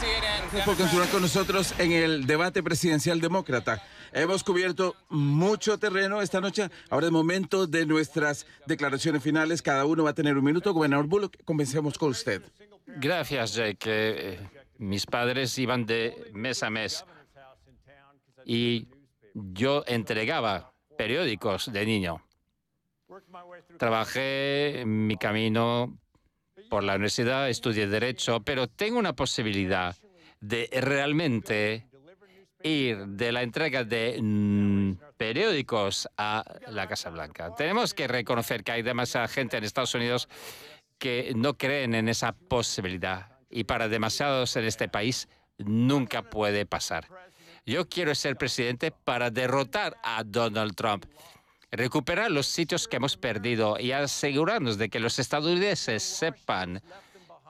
Gracias por continuar con nosotros en el debate presidencial demócrata. Hemos cubierto mucho terreno esta noche. Ahora es momento de nuestras declaraciones finales. Cada uno va a tener un minuto. Gobernador Bullock, comencemos con usted. Gracias, Jake. Eh, mis padres iban de mes a mes y yo entregaba periódicos de niño. Trabajé mi camino por la universidad, estudié derecho, pero tengo una posibilidad de realmente ir de la entrega de mm, periódicos a la Casa Blanca. Tenemos que reconocer que hay demasiada gente en Estados Unidos que no creen en esa posibilidad y para demasiados en este país nunca puede pasar. Yo quiero ser presidente para derrotar a Donald Trump recuperar los sitios que hemos perdido y asegurarnos de que los estadounidenses sepan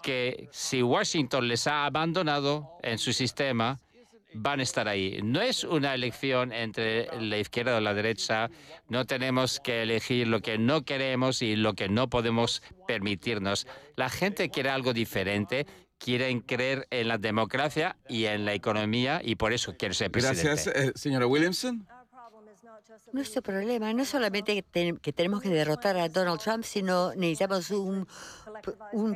que si Washington les ha abandonado en su sistema, van a estar ahí. No es una elección entre la izquierda o la derecha. No tenemos que elegir lo que no queremos y lo que no podemos permitirnos. La gente quiere algo diferente. Quieren creer en la democracia y en la economía y por eso quieren ser presidente. Gracias, eh, señora Williamson. Nuestro problema no es solamente que, tenemos que derrotar a Donald Trump, sino necesitamos un,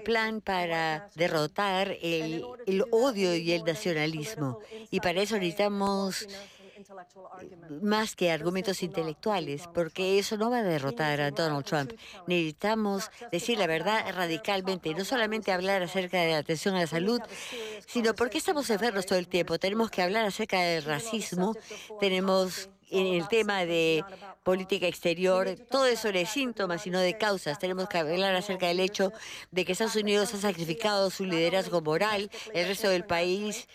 plan para derrotar el, el odio y el nacionalismo. Y para eso necesitamos más que argumentos intelectuales, porque eso no va a derrotar a Donald Trump. Necesitamos decir la verdad radicalmente, no solamente hablar acerca de la atención a la salud, sino porque estamos enfermos todo el tiempo. Tenemos que hablar acerca del racismo, tenemos en el tema de política exterior, todo eso de síntomas y no de causas. Tenemos que hablar acerca del hecho de que Estados Unidos ha sacrificado su liderazgo moral, el resto del país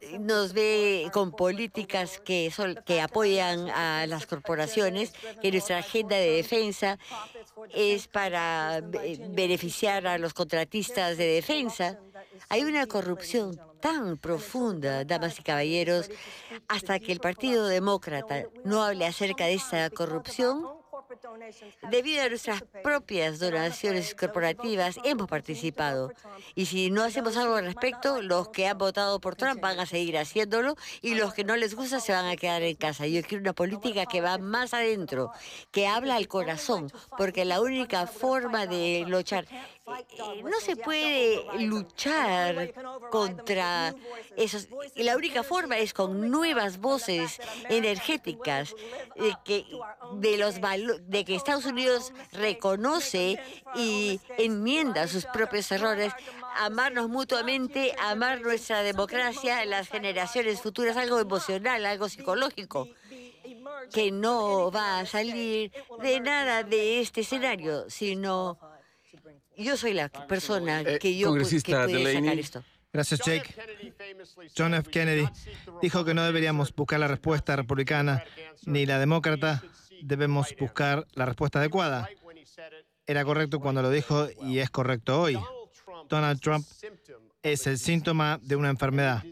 eh, nos ve con políticas que, son, que apoyan a las corporaciones, que nuestra agenda de defensa es para eh, beneficiar a los contratistas de defensa. Hay una corrupción tan profunda, damas y caballeros, hasta que el Partido Demócrata no hable acerca de esa corrupción, Debido a nuestras propias donaciones corporativas, hemos participado. Y si no hacemos algo al respecto, los que han votado por Trump van a seguir haciéndolo y los que no les gusta se van a quedar en casa. Yo quiero una política que va más adentro, que habla al corazón, porque la única forma de luchar eh, no se puede luchar contra esos. La única forma es con nuevas voces energéticas de, eh, que, de los de que Estados Unidos reconoce y enmienda sus propios errores, amarnos mutuamente, amar nuestra democracia en las generaciones futuras, algo emocional, algo psicológico que no va a salir de nada de este escenario, sino yo soy la persona eh, que yo que sacar esto. Gracias, Jake. John F. Kennedy dijo que no deberíamos buscar la respuesta republicana ni la demócrata debemos buscar la respuesta adecuada. Era correcto cuando lo dijo y es correcto hoy. Donald Trump es el síntoma de una enfermedad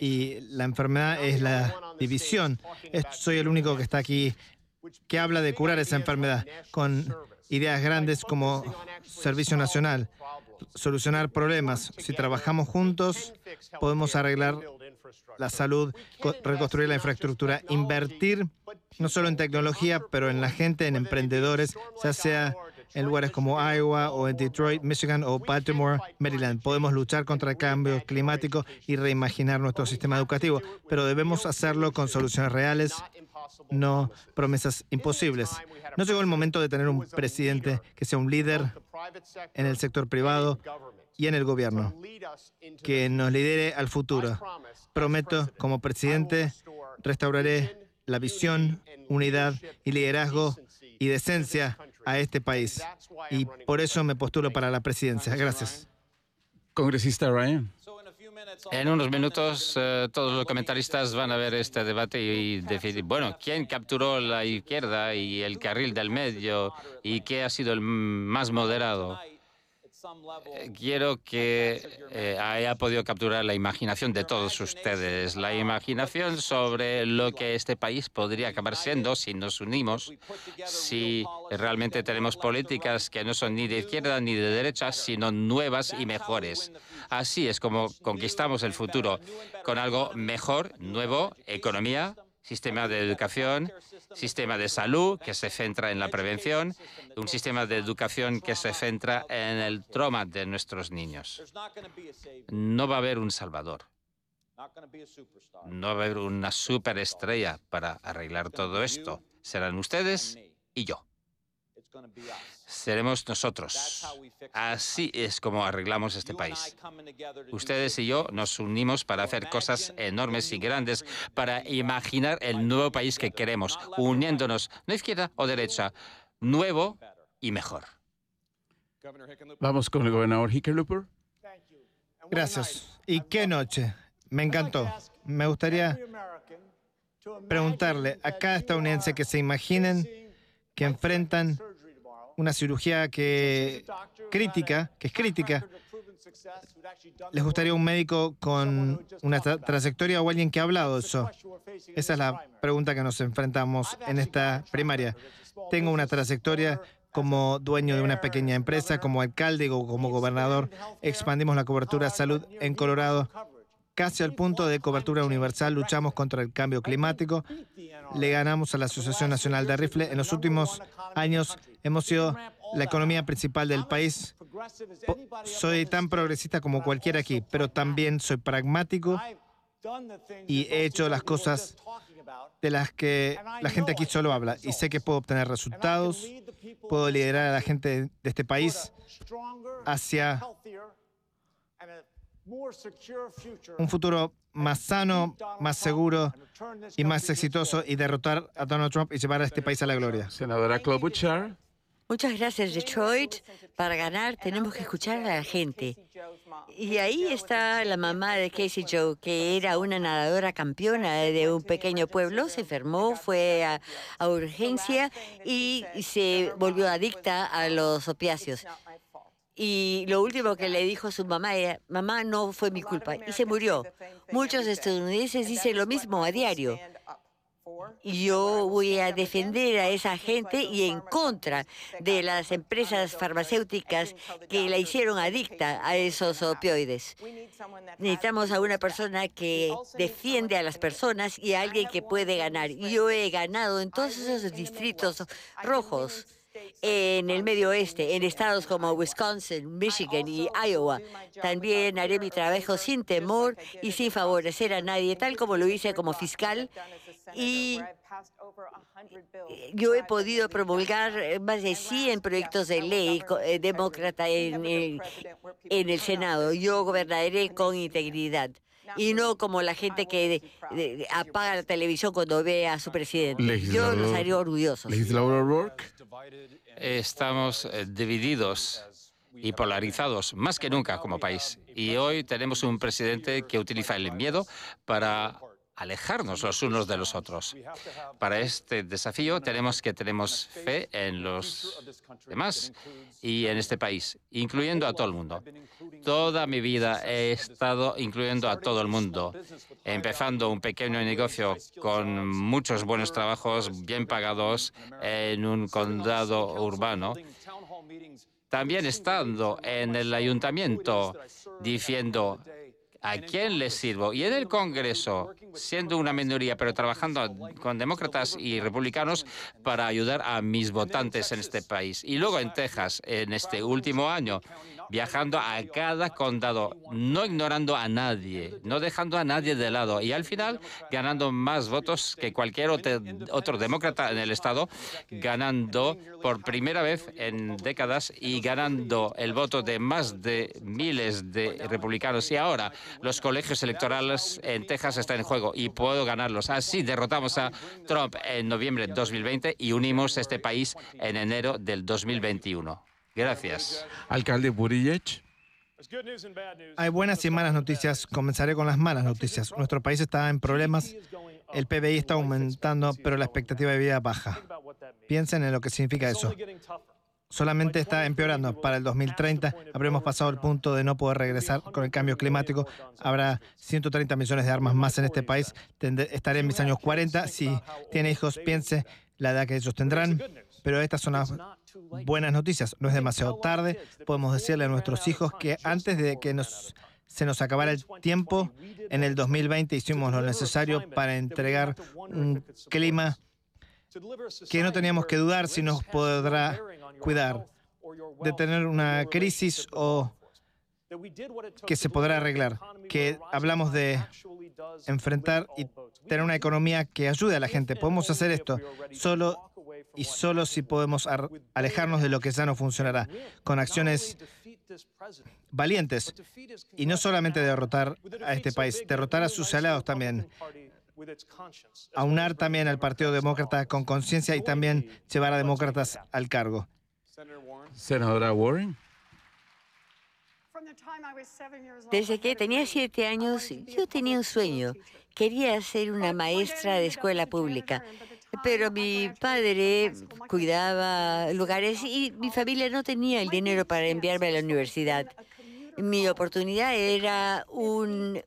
y la enfermedad es la división. Soy el único que está aquí que habla de curar esa enfermedad con ideas grandes como servicio nacional, solucionar problemas. Si trabajamos juntos, podemos arreglar la salud, reconstruir la infraestructura, invertir no solo en tecnología, pero en la gente, en emprendedores, ya sea en lugares como Iowa o en Detroit, Michigan o Baltimore, Maryland. Podemos luchar contra el cambio climático y reimaginar nuestro sistema educativo, pero debemos hacerlo con soluciones reales, no promesas imposibles. No llegó el momento de tener un presidente que sea un líder en el sector privado y en el gobierno, que nos lidere al futuro. Prometo, como presidente, restauraré la visión, unidad y liderazgo y decencia a este país. Y por eso me postulo para la presidencia. Gracias. Congresista Ryan. En unos minutos eh, todos los comentaristas van a ver este debate y, decidir, bueno, quién capturó la izquierda y el carril del medio y qué ha sido el más moderado. Eh, quiero que eh, haya podido capturar la imaginación de todos ustedes, la uh, imaginación sobre lo que este país podría acabar siendo si nos unimos, si realmente tenemos políticas que no son ni de izquierda ni de derecha, sino nuevas y mejores. Así es como conquistamos el futuro, con algo mejor, nuevo, economía sistema de educación, sistema de salud que se centra en la prevención, un sistema de educación que se centra en el trauma de nuestros niños. No va a haber un salvador. No va a haber una superestrella para arreglar todo esto. Serán ustedes y yo seremos nosotros. Así es como arreglamos este país. Ustedes y yo nos unimos para hacer cosas enormes y grandes, para imaginar el nuevo país que queremos, uniéndonos, no izquierda o derecha, nuevo y mejor. Vamos con el gobernador Hickenlooper. Gracias. ¿Y qué noche? Me encantó. Me gustaría preguntarle a cada estadounidense que se imaginen que enfrentan una cirugía que, crítica, que es crítica. ¿Les gustaría un médico con una trayectoria o alguien que ha hablado eso? Esa es la pregunta que nos enfrentamos en esta primaria. Tengo una trayectoria como dueño de una pequeña empresa, como alcalde o como gobernador. Expandimos la cobertura de salud en Colorado casi al punto de cobertura universal, luchamos contra el cambio climático, le ganamos a la Asociación Nacional de Rifle. En los últimos años Hemos sido la economía principal del país. Soy tan progresista como cualquiera aquí, pero también soy pragmático y he hecho las cosas de las que la gente aquí solo habla y sé que puedo obtener resultados, puedo liderar a la gente de este país hacia un futuro más sano, más seguro y más exitoso y derrotar a Donald Trump y llevar a este país a la gloria. Senadora Klobuchar. Muchas gracias, Detroit. Para ganar tenemos que escuchar a la gente. Y ahí está la mamá de Casey Joe, que era una nadadora campeona de un pequeño pueblo, se enfermó, fue a, urgencia y se volvió adicta a los opiáceos. Y lo último que le dijo su mamá era, mamá, no fue mi culpa, y se murió. Muchos estadounidenses dicen lo mismo a diario yo voy a defender a esa gente y en contra de las empresas farmacéuticas que la hicieron adicta a esos opioides. Necesitamos a una persona que defiende a las personas y a alguien que puede ganar. Yo he ganado en todos esos distritos rojos en el medio oeste, en estados como Wisconsin, Michigan y Iowa. También haré mi trabajo sin temor y sin favorecer a nadie, tal como lo hice como fiscal y eh, yo he podido promulgar eh, más de 100 proyectos de ley eh, demócrata en el, Senado. Yo gobernaré con integridad y no como la gente que apaga la televisión cuando ve a su presidente. Yo los haría orgullosos. Estamos divididos y polarizados más que nunca como país. Y hoy tenemos un presidente que utiliza el miedo para alejarnos los unos de los otros. Para este desafío tenemos que tener fe en los demás y en este país, incluyendo a todo el mundo. Toda mi vida he estado incluyendo a todo el mundo, empezando un pequeño negocio con muchos buenos trabajos bien pagados en un condado urbano también estando en el ayuntamiento diciendo, ¿a quién le sirvo? Y en el Congreso, siendo una minoría, pero trabajando con demócratas y republicanos para ayudar a mis votantes en este país. Y luego en Texas, en este último año, viajando a cada condado, no ignorando a nadie, no dejando a nadie de lado y al final ganando más votos que cualquier otro, demócrata en el estado, ganando por primera vez en décadas y ganando el voto de más de miles de republicanos. Y ahora los colegios electorales en Texas están en juego y puedo ganarlos. Así derrotamos a Trump en noviembre de 2020 y unimos este país en enero del 2021. Gracias. Alcalde Burillech. Hay buenas y malas noticias. Comenzaré con las malas noticias. Nuestro país está en problemas, el PBI está aumentando, pero la expectativa de vida baja. Piensen en lo que significa eso. Solamente está empeorando. Para el 2030 habremos pasado el punto de no poder regresar con el cambio climático. Habrá 130 millones de armas más en este país. Estaré en mis años 40. Si tiene hijos, piense la edad que ellos tendrán. Pero estas son las buenas noticias. No es demasiado tarde. Podemos decirle a nuestros hijos que antes de que se nos acabara el tiempo. En el 2020 hicimos lo necesario para entregar un clima que no teníamos que dudar si nos podrá cuidar de tener una crisis o que se podrá arreglar, que hablamos de enfrentar y tener una economía que ayude a la gente. Podemos hacer esto solo y solo si podemos alejarnos de lo que ya no funcionará, con acciones valientes y no solamente derrotar a este país, derrotar a sus aliados también, aunar también al Partido Demócrata con conciencia y también llevar a demócratas al cargo. Senadora Warren. Desde que tenía siete años, yo tenía un sueño. Quería ser una maestra de escuela pública. Pero mi padre cuidaba lugares y mi familia no tenía el dinero para enviarme a la universidad. Mi oportunidad era un,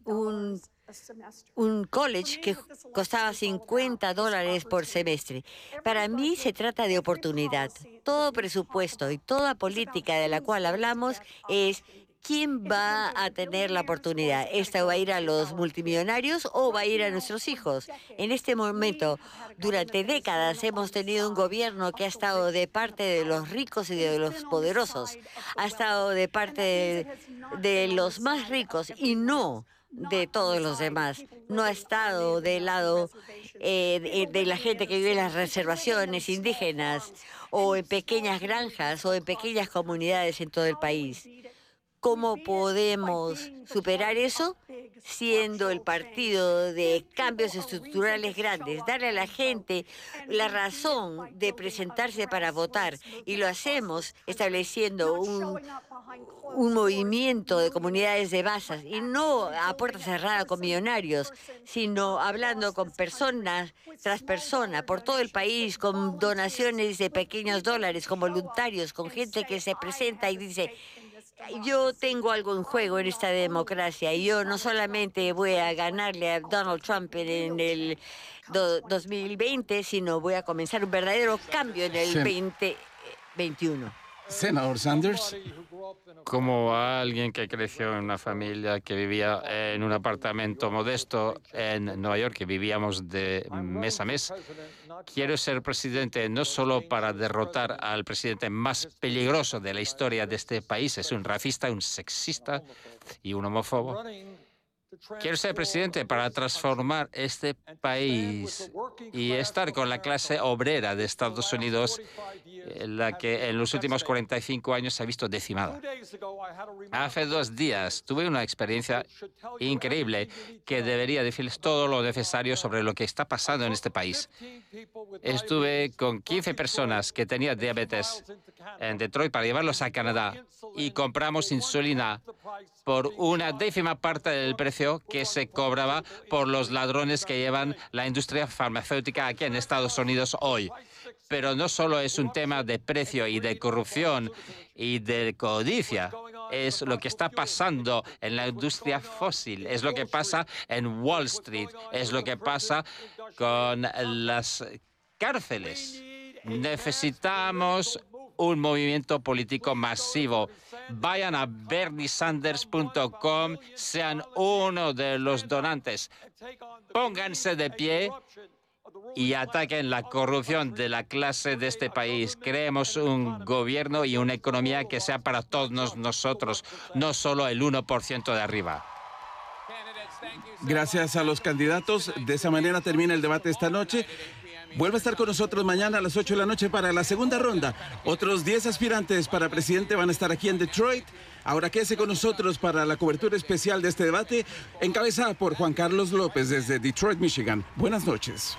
un, college que costaba 50 dólares por semestre. Para mí se trata de oportunidad. Todo presupuesto y toda política de la cual hablamos es ¿quién va a tener la oportunidad? ¿Esta va a ir a los multimillonarios o va a ir a nuestros hijos? En este momento, durante décadas hemos tenido un gobierno que ha estado de parte de los ricos y de este los poderosos, ha estado de parte de, los más ricos y no de todos los demás. No ha estado del lado eh, de la gente que vive en las reservaciones indígenas o en pequeñas granjas o en pequeñas comunidades en todo el país. ¿Cómo podemos superar eso? Siendo el partido de cambios estructurales grandes, darle a la gente la razón de presentarse para votar. Y lo hacemos estableciendo un, movimiento de comunidades de basas y no a puerta cerrada con millonarios, sino hablando con personas tras persona por todo el país, con donaciones de pequeños dólares, con voluntarios, con gente que se presenta y dice, yo tengo algo en juego en esta democracia y yo no solamente voy a ganarle a Donald Trump en el 2020, sino voy a comenzar un verdadero cambio en el 2021. Senador Sanders. Como alguien que creció en una familia que vivía en un apartamento modesto en Nueva York, que vivíamos de mes a mes, quiero ser presidente no solo para derrotar al presidente más peligroso de la historia de este país, es un racista, un sexista y un homófobo Quiero ser presidente para transformar este país y estar con la clase obrera de Estados Unidos, la que en los últimos 45 años se ha visto decimada. Hace dos días tuve una experiencia increíble que debería decirles todo lo necesario sobre lo que está pasando en este país. Estuve con 15 personas que tenían diabetes en Detroit para llevarlos a Canadá y compramos insulina por una décima parte del precio que se cobraba por los ladrones que llevan la industria farmacéutica aquí en Estados Unidos hoy. Pero no solo es un tema de precio y de corrupción y de codicia, es lo que está pasando en la industria fósil, es lo que pasa en Wall Street, es lo que pasa con las cárceles. Necesitamos un movimiento político masivo. Vayan a sanders.com, sean uno de los donantes. Pónganse de pie y ataquen la corrupción de la clase de este país. Creemos un gobierno y una economía que sea para todos nosotros, no solo el 1% de arriba. Gracias a los candidatos. De esa manera termina el debate esta noche. Vuelve a estar con nosotros mañana a las 8 de la noche para la segunda ronda. Otros 10 aspirantes para presidente van a estar aquí en Detroit. Ahora quédese con nosotros para la cobertura especial de este debate, encabezada por Juan Carlos López desde Detroit, Michigan. Buenas noches.